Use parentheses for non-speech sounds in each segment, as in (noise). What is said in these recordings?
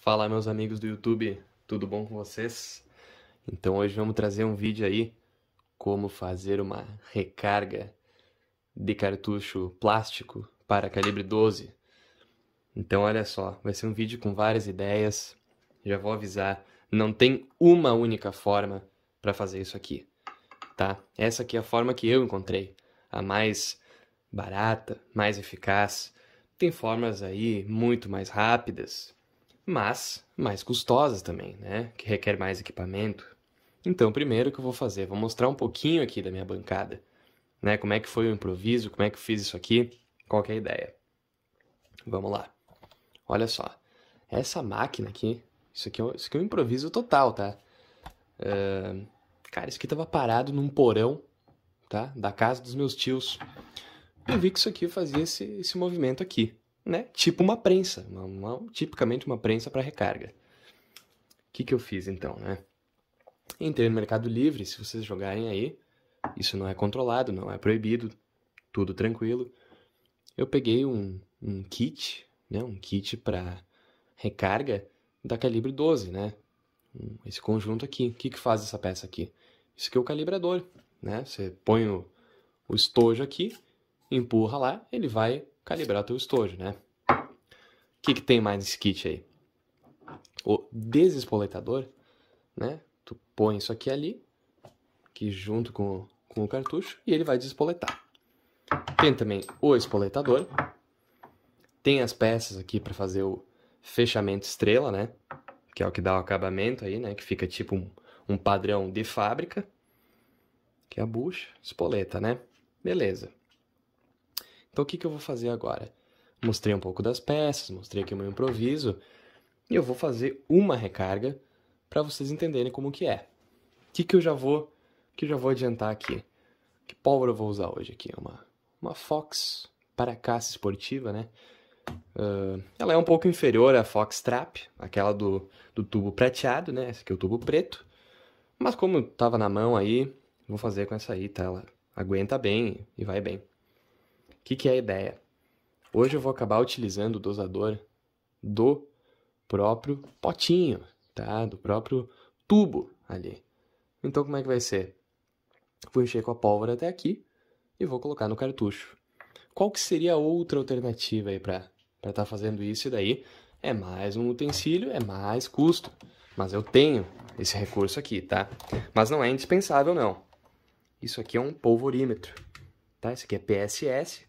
Fala meus amigos do YouTube, tudo bom com vocês? Então hoje vamos trazer um vídeo aí como fazer uma recarga de cartucho plástico para calibre 12. Então olha só, vai ser um vídeo com várias ideias. Já vou avisar, não tem uma única forma para fazer isso aqui, tá? Essa aqui é a forma que eu encontrei, a mais barata, mais eficaz. Tem formas aí muito mais rápidas, mas mais custosas também, né? Que requer mais equipamento. Então, primeiro que eu vou fazer, vou mostrar um pouquinho aqui da minha bancada, né? Como é que foi o improviso, como é que eu fiz isso aqui, qual que é a ideia. Vamos lá. Olha só, essa máquina aqui, isso aqui, é isso aqui é um improviso total, tá? Uh, cara, isso aqui tava parado num porão, tá? Da casa dos meus tios. Eu vi que isso aqui fazia esse, esse movimento aqui né? Tipo uma prensa, uma, uma, tipicamente uma prensa para recarga. O que, que eu fiz então, né? Entrei no Mercado Livre, se vocês jogarem aí, isso não é controlado, não é proibido, tudo tranquilo. Eu peguei um, um kit, né? Um kit para recarga da calibre 12, né? Esse conjunto aqui. O que, que faz essa peça aqui? Isso aqui é o calibrador, né? Você põe o, o estojo aqui, empurra lá, ele vai calibrar teu estojo, né? O que, que tem mais nesse kit aí? O desespoletador, né? Tu põe isso aqui ali, aqui junto com, com o cartucho, e ele vai despoletar. Tem também o espoletador. Tem as peças aqui para fazer o fechamento estrela, né? Que é o que dá o acabamento aí, né? Que fica tipo um, um padrão de fábrica. Que é a bucha, espoleta, né? Beleza. Então o que, que eu vou fazer agora? Mostrei um pouco das peças, mostrei aqui o meu improviso. E eu vou fazer uma recarga para vocês entenderem como que é. O que, que eu já vou que eu já vou adiantar aqui. Que pólvora eu vou usar hoje aqui? Uma, uma Fox para caça esportiva, né? Uh, ela é um pouco inferior à Fox Trap, aquela do, do tubo prateado, né? Esse aqui é o tubo preto. Mas como estava na mão aí, vou fazer com essa aí, tá? Ela aguenta bem e vai bem. O que, que é a ideia? Hoje eu vou acabar utilizando o dosador do próprio potinho, tá? Do próprio tubo ali. Então como é que vai ser? Vou encher com a pólvora até aqui e vou colocar no cartucho. Qual que seria a outra alternativa aí para estar tá fazendo isso? E daí é mais um utensílio, é mais custo. Mas eu tenho esse recurso aqui, tá? Mas não é indispensável, não. Isso aqui é um polvorímetro, tá? Isso aqui é PSS,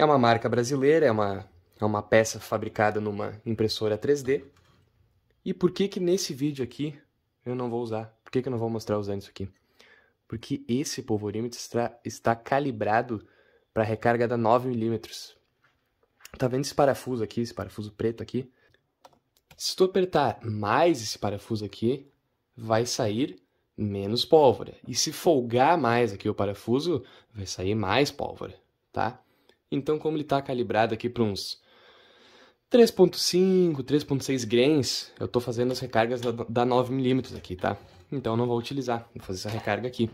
é uma marca brasileira, é uma, é uma peça fabricada numa impressora 3D. E por que que nesse vídeo aqui eu não vou usar? Por que que eu não vou mostrar usando isso aqui? Porque esse polvorímetro está, está calibrado para recarga da 9mm. Tá vendo esse parafuso aqui, esse parafuso preto aqui? Se tu apertar mais esse parafuso aqui, vai sair menos pólvora. E se folgar mais aqui o parafuso, vai sair mais pólvora, tá? Então, como ele está calibrado aqui para uns 3.5, 3.6 grains, eu estou fazendo as recargas da, 9mm aqui, tá? Então eu não vou utilizar, vou fazer essa recarga aqui.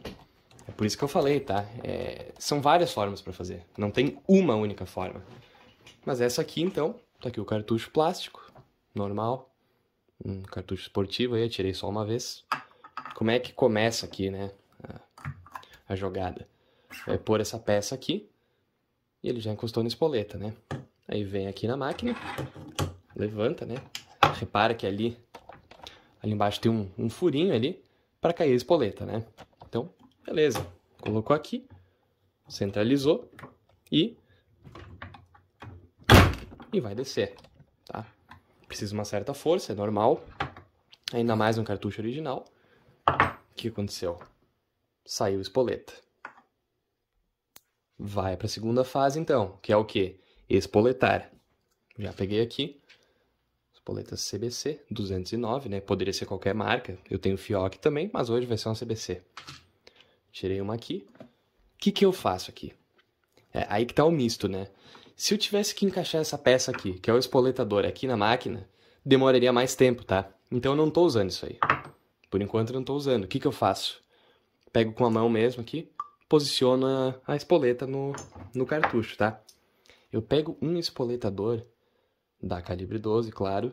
É por isso que eu falei, tá? É, são várias formas para fazer, não tem uma única forma. Mas essa aqui, então, tá aqui o cartucho plástico, normal, um cartucho esportivo aí, tirei só uma vez. Como é que começa aqui, né, a, a jogada? É pôr essa peça aqui, e ele já encostou na espoleta, né? Aí vem aqui na máquina, levanta, né? Repara que ali, ali embaixo tem um, um furinho ali para cair a espoleta, né? Então, beleza. Colocou aqui, centralizou e e vai descer, tá? Precisa uma certa força, é normal. Ainda mais um cartucho original. O que aconteceu? Saiu a espoleta. Vai para a segunda fase então, que é o quê? Espoletar. Já peguei aqui. Espoleta CBC 209, né? Poderia ser qualquer marca. Eu tenho Fioc também, mas hoje vai ser uma CBC. Tirei uma aqui. O que, que eu faço aqui? É, aí que tá o misto, né? Se eu tivesse que encaixar essa peça aqui, que é o espoletador, aqui na máquina, demoraria mais tempo, tá? Então eu não tô usando isso aí. Por enquanto eu não tô usando. O que, que eu faço? Pego com a mão mesmo aqui, posiciona a espoleta no, no cartucho, tá? Eu pego um espoletador da calibre 12, claro,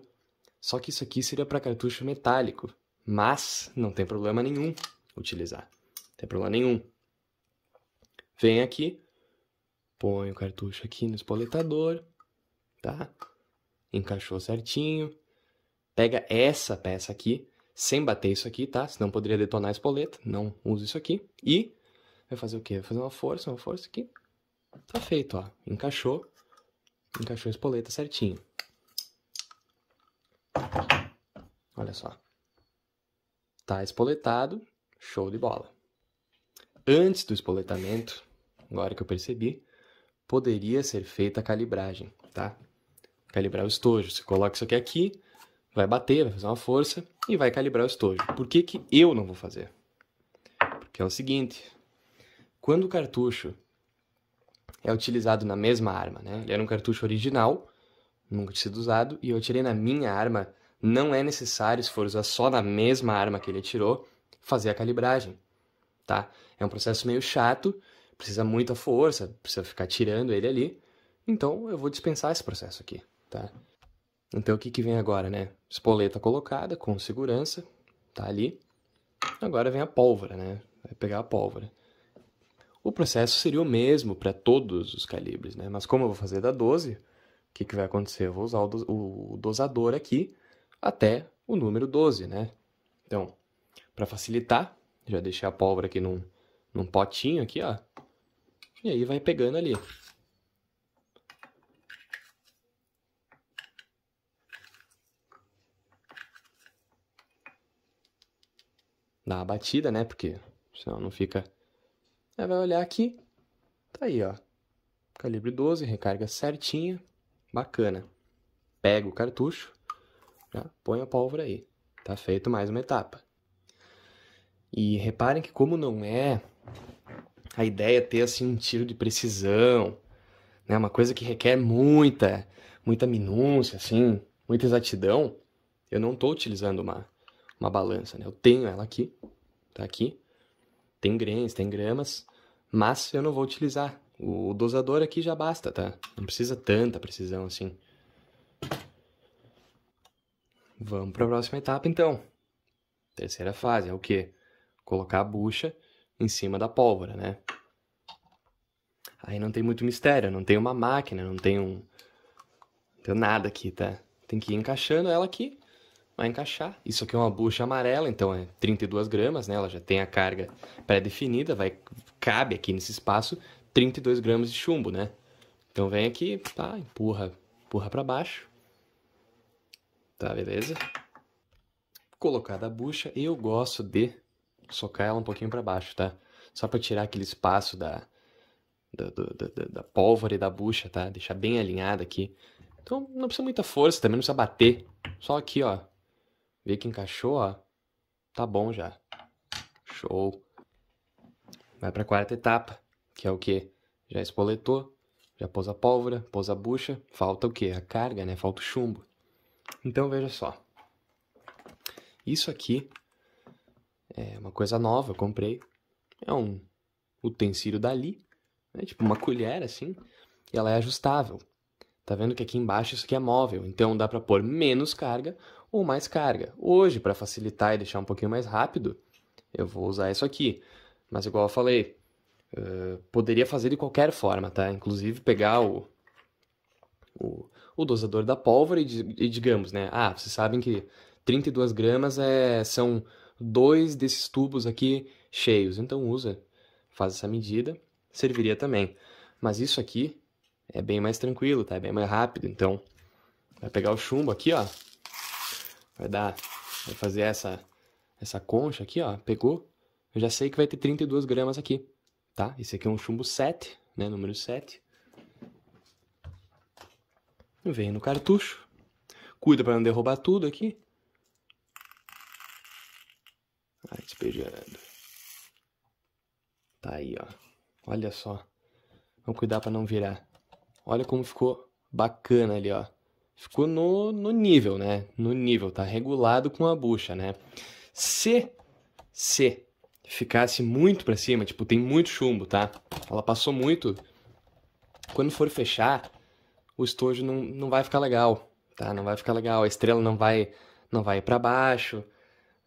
só que isso aqui seria para cartucho metálico, mas não tem problema nenhum utilizar. Não tem problema nenhum. Vem aqui, põe o cartucho aqui no espoletador, tá? Encaixou certinho. Pega essa peça aqui, sem bater isso aqui, tá? Senão poderia detonar a espoleta. Não uso isso aqui. E Vai fazer o quê? Vai fazer uma força, uma força aqui. Tá feito, ó. Encaixou. Encaixou a espoleta certinho. Olha só. Tá espoletado. Show de bola. Antes do espoletamento, agora que eu percebi, poderia ser feita a calibragem, tá? Calibrar o estojo. Você coloca isso aqui aqui, vai bater, vai fazer uma força e vai calibrar o estojo. Por que, que eu não vou fazer? Porque é o seguinte, quando o cartucho é utilizado na mesma arma, né? Ele era um cartucho original, nunca tinha sido usado, e eu atirei na minha arma. Não é necessário, se for usar só na mesma arma que ele atirou, fazer a calibragem, tá? É um processo meio chato, precisa muita força, precisa ficar tirando ele ali. Então eu vou dispensar esse processo aqui, tá? Então o que, que vem agora, né? Espoleta colocada com segurança, tá ali. Agora vem a pólvora, né? Vai pegar a pólvora processo seria o mesmo para todos os calibres, né? Mas como eu vou fazer da 12, o que, que vai acontecer? Eu vou usar o, dosador aqui até o número 12, né? Então, para facilitar, já deixei a pólvora aqui num, num potinho aqui, ó. E aí vai pegando ali. Dá uma batida, né? Porque senão não fica Aí vai olhar aqui, tá aí, ó. Calibre 12, recarga certinha, bacana. Pega o cartucho, já põe a pólvora aí. Tá feito mais uma etapa. E reparem que como não é a ideia é ter assim um tiro de precisão, né? Uma coisa que requer muita, muita minúcia, assim, muita exatidão. Eu não estou utilizando uma uma balança, né? Eu tenho ela aqui, tá aqui tem grães tem gramas, mas eu não vou utilizar. O dosador aqui já basta, tá? Não precisa tanta precisão assim. Vamos para a próxima etapa então. Terceira fase é o quê? Colocar a bucha em cima da pólvora, né? Aí não tem muito mistério, não tem uma máquina, não tem um. Não tem nada aqui, tá? Tem que ir encaixando ela aqui vai encaixar. Isso aqui é uma bucha amarela, então é 32 gramas, né? Ela já tem a carga pré-definida, vai cabe aqui nesse espaço 32 gramas de chumbo, né? Então vem aqui, tá empurra, empurra para baixo. Tá, beleza? Colocada a bucha, eu gosto de socar ela um pouquinho para baixo, tá? Só para tirar aquele espaço da, da, da, da, da pólvora e da bucha, tá? Deixar bem alinhada aqui. Então não precisa muita força, também não precisa bater. Só aqui, ó, Vê que encaixou, ó. Tá bom já. Show. Vai para a quarta etapa, que é o que? Já espoletou, já pôs a pólvora, pôs a bucha, falta o que? A carga, né? Falta o chumbo. Então veja só. Isso aqui é uma coisa nova, eu comprei. É um utensílio dali, né? tipo uma colher assim, e ela é ajustável. Tá vendo que aqui embaixo isso aqui é móvel, então dá para pôr menos carga ou mais carga. Hoje, para facilitar e deixar um pouquinho mais rápido, eu vou usar isso aqui. Mas igual eu falei, uh, poderia fazer de qualquer forma, tá? Inclusive pegar o, o, o dosador da pólvora e, e, digamos, né? Ah, vocês sabem que 32 gramas é, são dois desses tubos aqui cheios. Então usa, faz essa medida, serviria também. Mas isso aqui é bem mais tranquilo, tá? É bem mais rápido. Então, vai pegar o chumbo aqui, ó. Vai dar, vai fazer essa, essa concha aqui, ó, pegou. Eu já sei que vai ter 32 gramas aqui, tá? Esse aqui é um chumbo 7, né, número 7. Vem no cartucho. Cuida para não derrubar tudo aqui. Vai despejando. Tá aí, ó. Olha só. Vamos cuidar para não virar. Olha como ficou bacana ali, ó. Ficou no, no nível, né? No nível, tá regulado com a bucha, né? Se, se ficasse muito para cima, tipo, tem muito chumbo, tá? Ela passou muito. Quando for fechar, o estojo não, não vai ficar legal, tá? Não vai ficar legal, a estrela não vai não vai para baixo,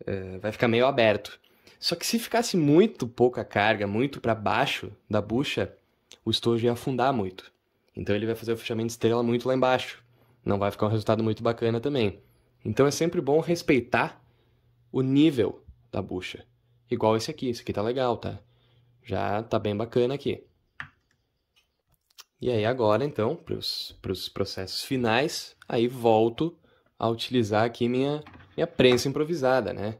eh, vai ficar meio aberto. Só que se ficasse muito pouca carga, muito para baixo da bucha, o estojo ia afundar muito. Então ele vai fazer o fechamento de estrela muito lá embaixo não vai ficar um resultado muito bacana também. Então é sempre bom respeitar o nível da bucha. Igual esse aqui, esse aqui tá legal, tá? Já tá bem bacana aqui. E aí agora, então, para os processos finais, aí volto a utilizar aqui minha, minha prensa improvisada, né?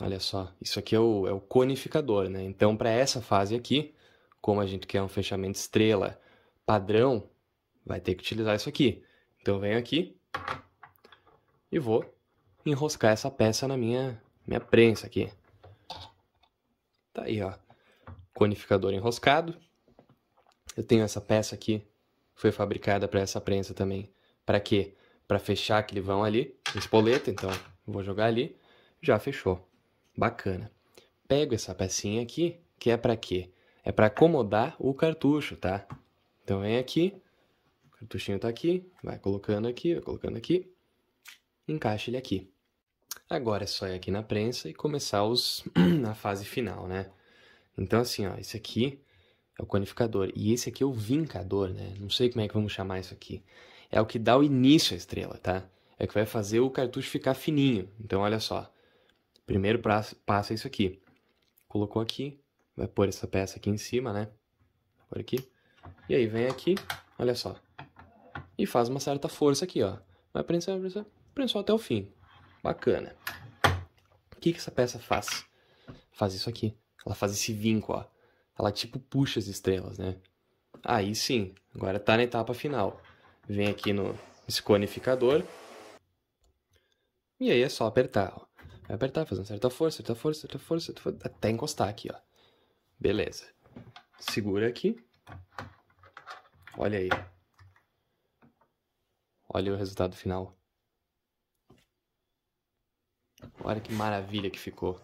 Olha só, isso aqui é o, é o conificador, né? Então, para essa fase aqui, como a gente quer um fechamento estrela padrão, vai ter que utilizar isso aqui. Então eu venho aqui e vou enroscar essa peça na minha, minha prensa aqui. Tá aí, ó. Conificador enroscado. Eu tenho essa peça aqui, foi fabricada para essa prensa também. Para quê? Para fechar aquele vão ali, espoleta, então vou jogar ali. Já fechou. Bacana. Pego essa pecinha aqui, que é para quê? É para acomodar o cartucho, tá? Então vem aqui, cartuchinho tá aqui, vai colocando aqui, vai colocando aqui, encaixa ele aqui. Agora é só ir aqui na prensa e começar os (clears throat) na fase final, né? Então assim, ó, esse aqui é o conificador e esse aqui é o vincador, né? Não sei como é que vamos chamar isso aqui. É o que dá o início à estrela, tá? É que vai fazer o cartucho ficar fininho. Então olha só. Primeiro passa isso aqui. Colocou aqui, vai pôr essa peça aqui em cima, né? Por aqui. E aí vem aqui, olha só e faz uma certa força aqui, ó. Vai prensar, vai prensar, prensou até o fim. Bacana. O que, que essa peça faz? Faz isso aqui. Ela faz esse vinco, ó. Ela tipo puxa as estrelas, né? Aí sim, agora tá na etapa final. Vem aqui no esconificador. conificador. E aí é só apertar, ó. Vai apertar, fazendo certa força, certa força, certa força, certa força, até encostar aqui, ó. Beleza. Segura aqui. Olha aí. Olha o resultado final. Olha que maravilha que ficou.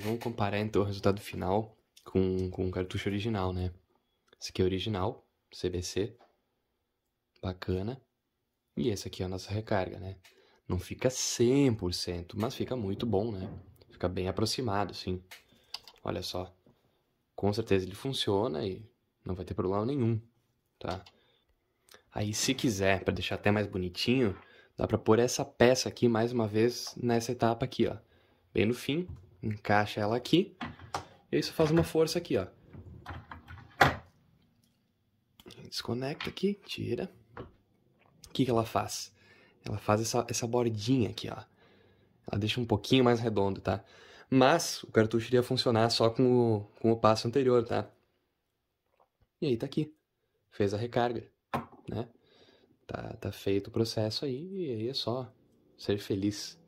Vamos comparar então o resultado final com, com o cartucho original, né? Esse aqui é original, CBC. Bacana. E esse aqui é a nossa recarga, né? Não fica 100%, mas fica muito bom, né? Fica bem aproximado, sim. Olha só. Com certeza ele funciona e não vai ter problema nenhum, tá? Aí se quiser, para deixar até mais bonitinho, dá para pôr essa peça aqui mais uma vez nessa etapa aqui, ó. Bem no fim, encaixa ela aqui. E isso faz uma força aqui, ó. Desconecta aqui, tira. O que, que ela faz? Ela faz essa, essa bordinha aqui, ó. Ela deixa um pouquinho mais redondo, tá? Mas o cartucho iria funcionar só com o, com o passo anterior, tá? E aí tá aqui. Fez a recarga né? Tá, tá feito o processo aí e aí é só ser feliz.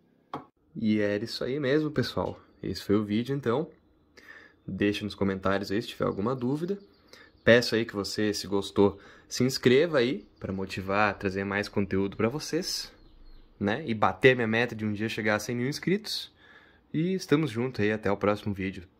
E era isso aí mesmo, pessoal. Esse foi o vídeo, então. Deixe nos comentários aí se tiver alguma dúvida. Peço aí que você, se gostou, se inscreva aí para motivar, trazer mais conteúdo para vocês, né? E bater minha meta de um dia chegar a 100 mil inscritos. E estamos juntos aí, até o próximo vídeo.